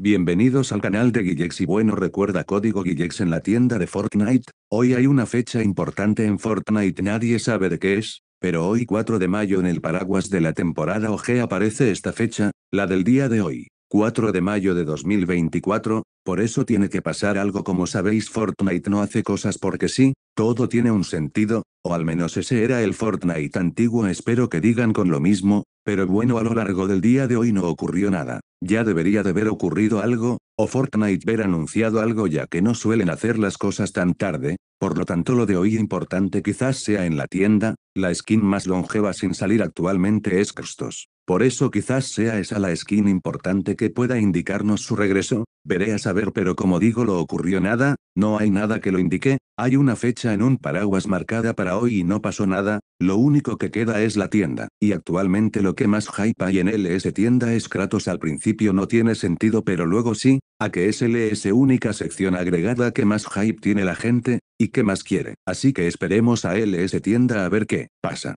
Bienvenidos al canal de Guillex y bueno recuerda código Guillex en la tienda de Fortnite, hoy hay una fecha importante en Fortnite nadie sabe de qué es, pero hoy 4 de mayo en el paraguas de la temporada OG aparece esta fecha, la del día de hoy, 4 de mayo de 2024, por eso tiene que pasar algo como sabéis Fortnite no hace cosas porque sí, todo tiene un sentido, o al menos ese era el Fortnite antiguo espero que digan con lo mismo, pero bueno a lo largo del día de hoy no ocurrió nada. Ya debería de haber ocurrido algo, o Fortnite ver anunciado algo ya que no suelen hacer las cosas tan tarde, por lo tanto lo de hoy importante quizás sea en la tienda, la skin más longeva sin salir actualmente es Custos. Por eso quizás sea esa la skin importante que pueda indicarnos su regreso, veré a saber pero como digo lo ocurrió nada, no hay nada que lo indique, hay una fecha en un paraguas marcada para hoy y no pasó nada, lo único que queda es la tienda, y actualmente lo que más hype hay en LS tienda es Kratos al principio no tiene sentido pero luego sí, a que es LS única sección agregada que más hype tiene la gente, y que más quiere, así que esperemos a LS tienda a ver qué pasa.